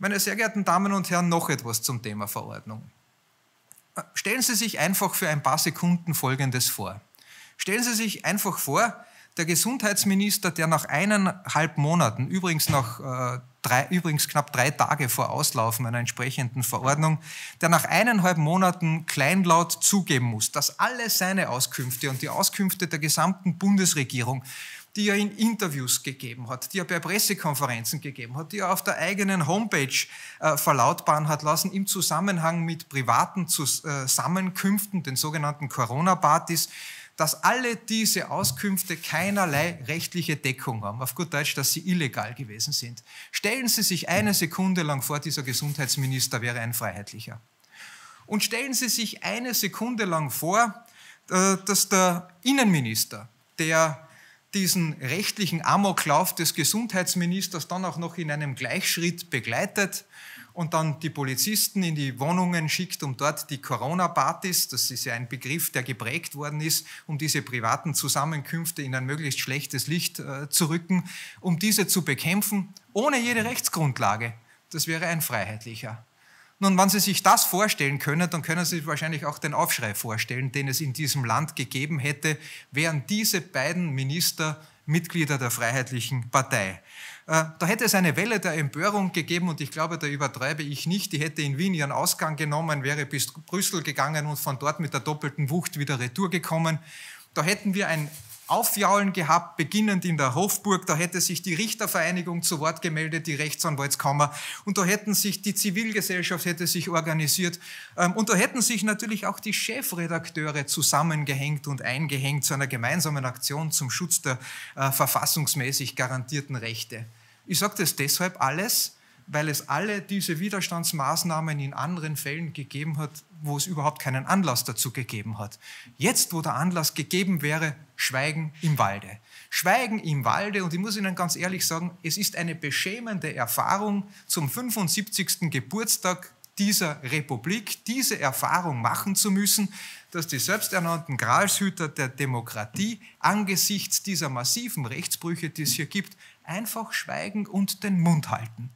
Meine sehr geehrten Damen und Herren, noch etwas zum Thema Verordnung. Äh, stellen Sie sich einfach für ein paar Sekunden Folgendes vor. Stellen Sie sich einfach vor, der Gesundheitsminister, der nach eineinhalb Monaten, übrigens, nach, äh, drei, übrigens knapp drei Tage vor Auslaufen einer entsprechenden Verordnung, der nach eineinhalb Monaten kleinlaut zugeben muss, dass alle seine Auskünfte und die Auskünfte der gesamten Bundesregierung die er in Interviews gegeben hat, die er bei Pressekonferenzen gegeben hat, die er auf der eigenen Homepage äh, verlautbaren hat lassen im Zusammenhang mit privaten Zusammenkünften, äh, den sogenannten Corona-Partys, dass alle diese Auskünfte keinerlei rechtliche Deckung haben, auf gut Deutsch, dass sie illegal gewesen sind. Stellen Sie sich eine Sekunde lang vor, dieser Gesundheitsminister wäre ein Freiheitlicher. Und stellen Sie sich eine Sekunde lang vor, äh, dass der Innenminister, der diesen rechtlichen Amoklauf des Gesundheitsministers dann auch noch in einem Gleichschritt begleitet und dann die Polizisten in die Wohnungen schickt, um dort die Corona-Partys, das ist ja ein Begriff, der geprägt worden ist, um diese privaten Zusammenkünfte in ein möglichst schlechtes Licht äh, zu rücken, um diese zu bekämpfen, ohne jede Rechtsgrundlage. Das wäre ein freiheitlicher nun, wenn Sie sich das vorstellen können, dann können Sie sich wahrscheinlich auch den Aufschrei vorstellen, den es in diesem Land gegeben hätte, wären diese beiden Minister Mitglieder der Freiheitlichen Partei. Äh, da hätte es eine Welle der Empörung gegeben und ich glaube, da übertreibe ich nicht. Die hätte in Wien ihren Ausgang genommen, wäre bis Brüssel gegangen und von dort mit der doppelten Wucht wieder retour gekommen. Da hätten wir ein Aufjaulen gehabt, beginnend in der Hofburg. Da hätte sich die Richtervereinigung zu Wort gemeldet, die Rechtsanwaltskammer. Und da hätten sich die Zivilgesellschaft hätte sich organisiert. Ähm, und da hätten sich natürlich auch die Chefredakteure zusammengehängt und eingehängt zu einer gemeinsamen Aktion zum Schutz der äh, verfassungsmäßig garantierten Rechte. Ich sage das deshalb alles, weil es alle diese Widerstandsmaßnahmen in anderen Fällen gegeben hat, wo es überhaupt keinen Anlass dazu gegeben hat. Jetzt, wo der Anlass gegeben wäre, Schweigen im Walde. Schweigen im Walde, und ich muss Ihnen ganz ehrlich sagen, es ist eine beschämende Erfahrung, zum 75. Geburtstag dieser Republik diese Erfahrung machen zu müssen, dass die selbsternannten Gralshüter der Demokratie angesichts dieser massiven Rechtsbrüche, die es hier gibt, einfach schweigen und den Mund halten.